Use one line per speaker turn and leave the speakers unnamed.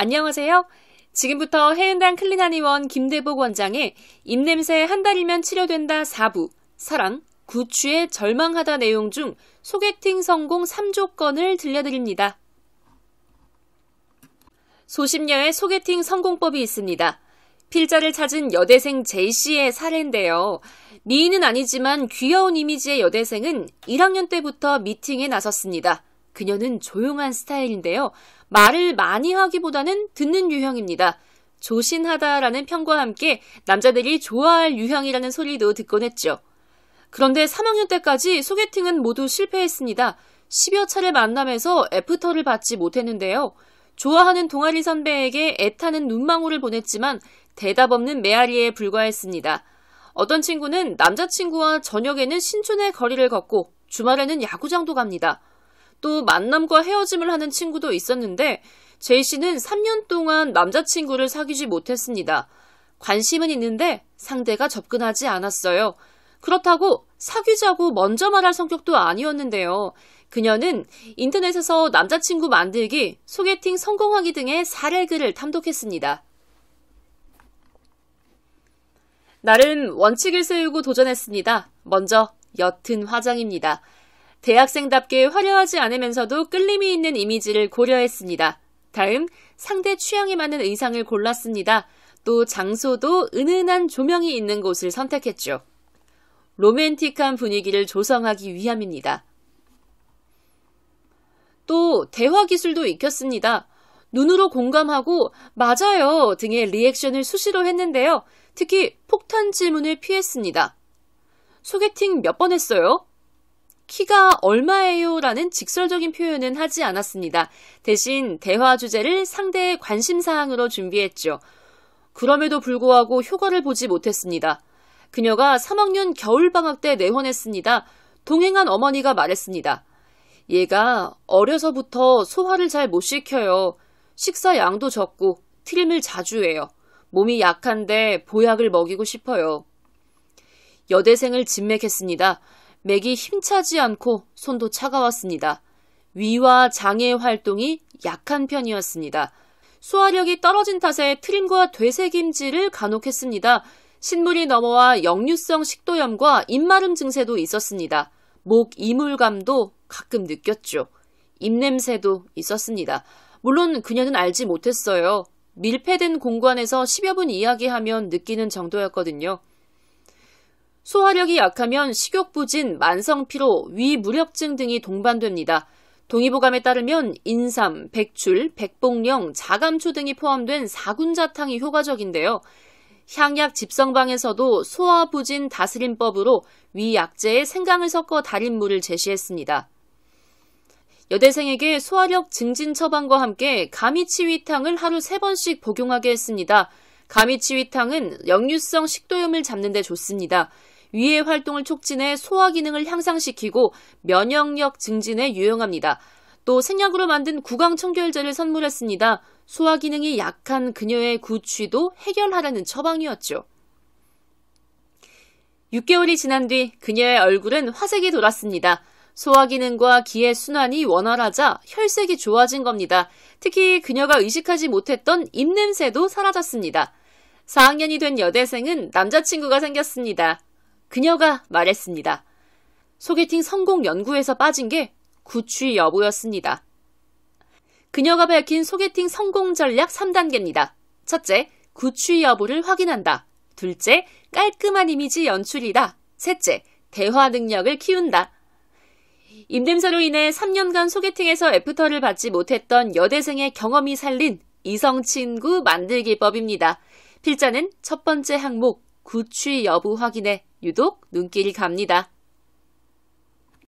안녕하세요. 지금부터 해은당 클린한 의원 김대복 원장의 입냄새 한 달이면 치료된다 4부 사랑, 구취에 절망하다 내용 중 소개팅 성공 3조건을 들려드립니다. 소심녀의 소개팅 성공법이 있습니다. 필자를 찾은 여대생 제이씨의 사례인데요. 미인은 아니지만 귀여운 이미지의 여대생은 1학년 때부터 미팅에 나섰습니다. 그녀는 조용한 스타일인데요. 말을 많이 하기보다는 듣는 유형입니다. 조신하다라는 평과 함께 남자들이 좋아할 유형이라는 소리도 듣곤 했죠. 그런데 3학년 때까지 소개팅은 모두 실패했습니다. 10여 차례 만남에서 애프터를 받지 못했는데요. 좋아하는 동아리 선배에게 애타는 눈망울을 보냈지만 대답 없는 메아리에 불과했습니다. 어떤 친구는 남자친구와 저녁에는 신촌의 거리를 걷고 주말에는 야구장도 갑니다. 또 만남과 헤어짐을 하는 친구도 있었는데 제이 씨는 3년 동안 남자친구를 사귀지 못했습니다. 관심은 있는데 상대가 접근하지 않았어요. 그렇다고 사귀자고 먼저 말할 성격도 아니었는데요. 그녀는 인터넷에서 남자친구 만들기, 소개팅 성공하기 등의 사례글을 탐독했습니다. 나름 원칙을 세우고 도전했습니다. 먼저 옅은 화장입니다. 대학생답게 화려하지 않으면서도 끌림이 있는 이미지를 고려했습니다. 다음, 상대 취향에 맞는 의상을 골랐습니다. 또 장소도 은은한 조명이 있는 곳을 선택했죠. 로맨틱한 분위기를 조성하기 위함입니다. 또 대화 기술도 익혔습니다. 눈으로 공감하고 맞아요 등의 리액션을 수시로 했는데요. 특히 폭탄 질문을 피했습니다. 소개팅 몇 번 했어요? 키가 얼마예요? 라는 직설적인 표현은 하지 않았습니다. 대신 대화 주제를 상대의 관심사항으로 준비했죠. 그럼에도 불구하고 효과를 보지 못했습니다. 그녀가 3학년 겨울방학 때 내원했습니다. 동행한 어머니가 말했습니다. 얘가 어려서부터 소화를 잘 못 시켜요. 식사 양도 적고 트림을 자주 해요. 몸이 약한데 보약을 먹이고 싶어요. 여대생을 진맥했습니다. 맥이 힘차지 않고 손도 차가웠습니다. 위와 장의 활동이 약한 편이었습니다. 소화력이 떨어진 탓에 트림과 되새김질을 간혹 했습니다. 신물이 넘어와 역류성 식도염과 입마름 증세도 있었습니다. 목 이물감도 가끔 느꼈죠. 입냄새도 있었습니다. 물론 그녀는 알지 못했어요. 밀폐된 공간에서 10여 분 이야기하면 느끼는 정도였거든요. 소화력이 약하면 식욕부진, 만성피로, 위무력증 등이 동반됩니다. 동의보감에 따르면 인삼, 백출, 백복령 자감초 등이 포함된 사군자탕이 효과적인데요. 향약 집성방에서도 소화부진 다스림법으로 위약제에 생강을 섞어 달인 물을 제시했습니다. 여대생에게 소화력 증진 처방과 함께 가미치위탕을 하루 3번씩 복용하게 했습니다. 가미치위탕은 역류성 식도염을 잡는 데 좋습니다. 위의 활동을 촉진해 소화 기능을 향상시키고 면역력 증진에 유용합니다. 또 생약으로 만든 구강청결제를 선물했습니다. 소화 기능이 약한 그녀의 구취도 해결하라는 처방이었죠. 6개월이 지난 뒤 그녀의 얼굴은 화색이 돌았습니다. 소화 기능과 기의 순환이 원활하자 혈색이 좋아진 겁니다. 특히 그녀가 의식하지 못했던 입냄새도 사라졌습니다. 4학년이 된 여대생은 남자친구가 생겼습니다. 그녀가 말했습니다. 소개팅 성공 연구에서 빠진 게 구취 여부였습니다. 그녀가 밝힌 소개팅 성공 전략 3단계입니다. 첫째, 구취 여부를 확인한다. 둘째, 깔끔한 이미지 연출이다. 셋째, 대화 능력을 키운다. 임대사로 인해 3년간 소개팅에서 애프터를 받지 못했던 여대생의 경험이 살린 이성 친구 만들기법입니다. 필자는 첫 번째 항목 구취 여부 확인에 유독 눈길이 갑니다.